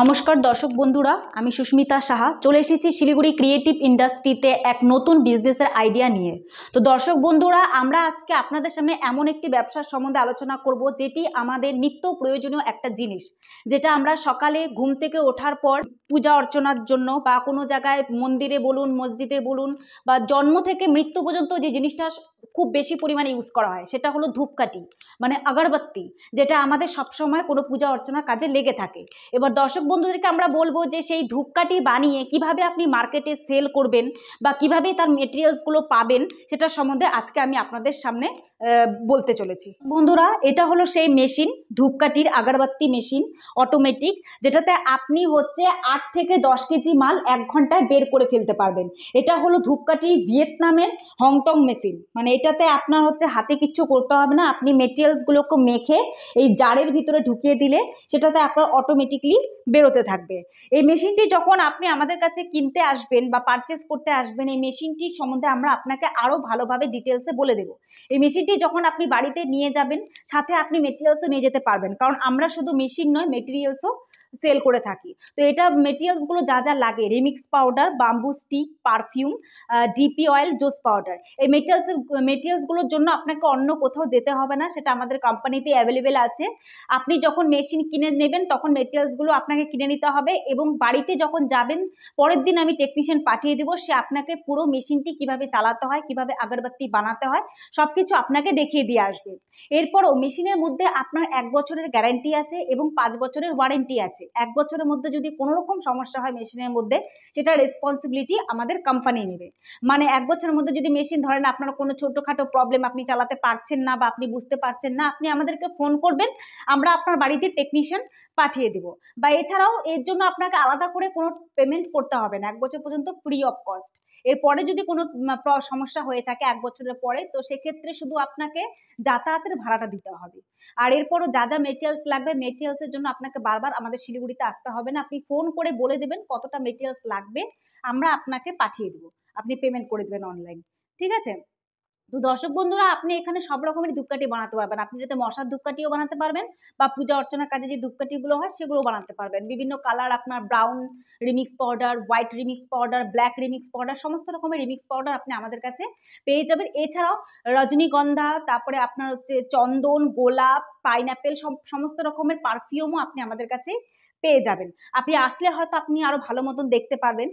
নমস্কার দর্শক বন্ধুরা আমি সুস্মিতা সাহা চলে এসেছি শিলিগুড়ি ক্রিয়েটিভ ইন্ডাস্ট্রিতে এক নতুন বিজনেসের আইডিয়া নিয়ে তো দর্শক বন্ধুরা আমরা আজকে আপনাদের সামনে এমন একটি ব্যবসার সম্বন্ধে আলোচনা করব যেটি আমাদের নিত্য প্রয়োজনীয় একটা জিনিস যেটা আমরা সকালে ঘুম থেকে ওঠার পর পূজা অর্চনার জন্য বা কোনো জায়গায় মন্দিরে বলুন মসজিদে বলুন বা জন্ম থেকে মৃত্যু পর্যন্ত যে জিনিসটা খুব বেশি পরিমাণে ইউজ করা হয় সেটা হলো ধূপকাঠি মানে আগরবাত্তি যেটা আমাদের সবসময় কোনো পূজা অর্চনার কাজে লেগে থাকে এবার দর্শক বন্ধুদেরকে আমরা বলবো যে সেই ধূপকাঠি বানিয়ে কিভাবে আপনি মার্কেটে সেল করবেন বা কিভাবে তার মেটেরিয়ালসগুলো পাবেন সেটা সম্বন্ধে আজকে আমি আপনাদের সামনে বলতে চলেছি বন্ধুরা এটা হলো সেই মেশিন ধূপকাঠির আগরবাত্তি মেশিন অটোমেটিক যেটাতে আপনি হচ্ছে আট থেকে দশ কেজি মাল এক ঘন্টায় বের করে ফেলতে পারবেন এটা হলো ধূপকাঠি ভিয়েতনামের হংটং মেশিন মানে এটাতে আপনার হচ্ছে হাতে কিছু করতে হবে না আপনি মেটেরিয়ালসগুলোকে মেখে এই জারের ভিতরে ঢুকিয়ে দিলে সেটাতে আপনার অটোমেটিকলি বেরোতে থাকবে এই মেশিনটি যখন আপনি আমাদের কাছে কিনতে আসবেন বা পারচেস করতে আসবেন এই মেশিনটি সম্বন্ধে আমরা আপনাকে আরও ভালোভাবে ডিটেলসে বলে দেব এই মেশিনটি যখন আপনি বাড়িতে নিয়ে যাবেন সাথে আপনি মেটেরিয়ালসও নিয়ে যেতে পারবেন কারণ আমরা শুধু মেশিন নয় মেটেরিয়ালসও সেল করে থাকি তো এটা মেটেরিয়ালসগুলো যা যা লাগে remix powder bamboo stick perfume DP oil joss powder এই মেটেরিয়ালস মেটেরিয়ালসগুলোর জন্য আপনাকে অন্য কোথাও যেতে হবে না সেটা আমাদের কোম্পানিতে অ্যাভেলেবেল আছে আপনি যখন মেশিন কিনে নেবেন তখন মেটেরিয়ালসগুলো আপনাকে কিনে নিতে হবে এবং বাড়িতে যখন যাবেন পরের দিন আমি টেকনিশিয়ান পাঠিয়ে দেবো সে আপনাকে পুরো মেশিনটি কিভাবে চালাতে হয় কিভাবে আগরবাতি বানাতে হয় সব কিছু আপনাকে দেখিয়ে দিয়ে আসবে এরপরও মেশিনের মধ্যে আপনার এক বছরের গ্যারান্টি আছে এবং পাঁচ বছরের ওয়ারেন্টি আছে এক বছরের মধ্যে যদি কোনো রকম সমস্যা হয় মেশিনের মধ্যে সেটা রেসপন্সিবিলিটি আমাদের কোম্পানি নেবে মানে এক বছরের মধ্যে যদি মেশিন ধরেন আপনার কোনো ছোটোখাটো প্রবলেম আপনি চালাতে পারছেন না বা আপনি বুঝতে পারছেন না আপনি আমাদেরকে ফোন করবেন আমরা আপনার বাড়িতে টেকনিশিয়ান পাঠিয়ে দিব বা এছাড়াও এর জন্য আপনাকে আলাদা করে কোনো পেমেন্ট করতে হবে না এক বছর পর্যন্ত ফ্রি অফ কস্ট এরপরে যদি কোনো সমস্যা হয়ে থাকে এক বছরের পরে তো সেক্ষেত্রে শুধু আপনাকে যাতায়াতের ভাড়াটা দিতে হবে আর এরপরও যা যা মেটেরিয়ালস লাগবে মেটেরিয়ালসের জন্য আপনাকে বারবার আমাদের শিলিগুড়িতে আসতে হবে না আপনি ফোন করে বলে দেবেন কতটা মেটেরিয়ালস লাগবে আমরা আপনাকে পাঠিয়ে দেবো আপনি পেমেন্ট করে দেবেন অনলাইন ঠিক আছে তো দর্শক বন্ধুরা আপনি এখানে সব রকমের ধূপকাঠি বানাতে পারবেন আপনি যাতে মশার ধূপকাঠিও বানাতে পারবেন বা পূজা অর্চনার কাজে যে ধূপকাঠিগুলো হয় সেগুলো বানাতে পারবেন বিভিন্ন কালার আপনার brown remix powder white remix powder black remix powder সমস্ত রকমের রিমিক্স পাউডার আপনি আমাদের কাছে পেয়ে যাবেন এছাড়াও রজনীগন্ধা তারপরে আপনার হচ্ছে চন্দন গোলাপ পাইনঅ্যাপেল সব সমস্ত রকমের পারফিউমও আপনি আমাদের কাছে পেয়ে যাবেন আপনি আসলে হয়তো আপনি আরও ভালো মতন দেখতে পারবেন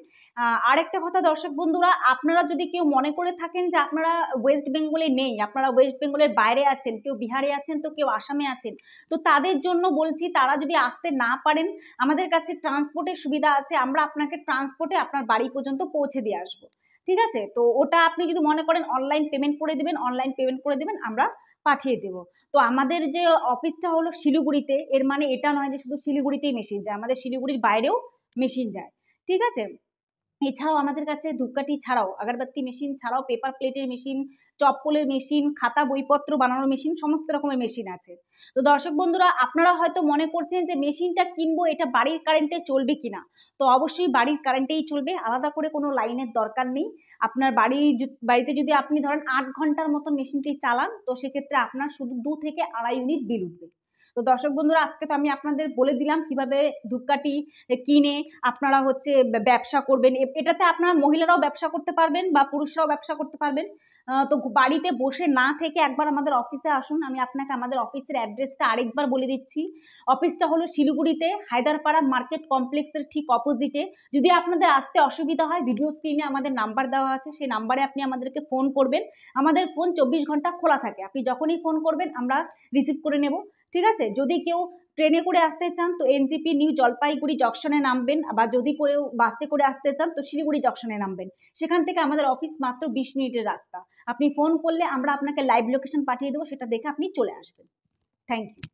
আরেকটা কথা দর্শক বন্ধুরা আপনারা যদি কেউ মনে করে থাকেন যে আপনারা ওয়েস্ট বেঙ্গলে নেই আপনারা ওয়েস্ট বেঙ্গলের বাইরে আছেন কেউ বিহারে আছেন তো কেউ আসামে আছেন তো তাদের জন্য বলছি তারা যদি আসতে না পারেন আমাদের কাছে ট্রান্সপোর্টের সুবিধা আছে আমরা আপনাকে ট্রান্সপোর্টে আপনার বাড়ি পর্যন্ত পৌঁছে দিয়ে আসবো ঠিক আছে তো ওটা আপনি যদি মনে করেন অনলাইন পেমেন্ট করে দেবেন অনলাইন পেমেন্ট করে দেবেন আমরা পাঠিয়ে দেব তো আমাদের যে অফিসটা হলো শিলিগুড়িতে এর মানে এটা নয় যে শুধু শিলিগুড়িতেই মেশিন যায় আমাদের শিলিগুড়ির বাইরেও মেশিন যায় ঠিক আছে এছাড়াও আমাদের কাছে ধূপকাঠি ছাড়াও আগরবাতি মেশিন ছাড়াও পেপার প্লেটের মেশিন চপ্পলের মেশিন খাতা বইপত্র বানানোর মেশিন সমস্ত রকমের মেশিন আছে তো দর্শক বন্ধুরা আপনারা হয়তো মনে করছেন যে মেশিনটা কিনবো এটা বাড়ির কারেন্টে চলবে কিনা তো অবশ্যই বাড়ির কারেন্টেই চলবে আলাদা করে কোনো লাইনের দরকার নেই আপনার বাড়ি বাড়িতে যদি আপনি ধরেন আট ঘন্টার মতো মেশিনটি চালান তো সেক্ষেত্রে আপনার শুধু দু থেকে আড়াই ইউনিট বিল উঠবে তো দর্শক বন্ধুরা আজকে তো আমি আপনাদের বলে দিলাম কিভাবে ধূপকাঠি কিনে আপনারা হচ্ছে ব্যবসা করবেন এটাতে আপনারা মহিলারাও ব্যবসা করতে পারবেন বা পুরুষরাও ব্যবসা করতে পারবেন তো বাড়িতে বসে না থেকে একবার আমাদের অফিসে আসুন আমি আপনাকে আমাদের অফিসের অ্যাড্রেসটা আরেকবার বলে দিচ্ছি অফিসটা হলো শিলিগুড়িতে হায়দারপাড়া মার্কেট কমপ্লেক্সের ঠিক অপোজিটে যদি আপনাদের আসতে অসুবিধা হয় ভিডিও স্ক্রিনে আমাদের নাম্বার দেওয়া আছে সেই নাম্বারে আপনি আমাদেরকে ফোন করবেন আমাদের ফোন চব্বিশ ঘন্টা খোলা থাকে আপনি যখনই ফোন করবেন আমরা রিসিভ করে নেব ঠিক আছে যদি কেউ ট্রেনে করে আসতে চান তো এনজিপি নিউ জলপাইগুড়ি জংশনে নামবেন বা যদি কেউ বাসে করে আসতে চান তো শিলিগুড়ি জংশনে নামবেন সেখান থেকে আমাদের অফিস মাত্র বিশ মিনিটের রাস্তা আপনি ফোন করলে আমরা আপনাকে লাইভ লোকেশন পাঠিয়ে দেবো সেটা দেখে আপনি চলে আসবেন থ্যাংক ইউ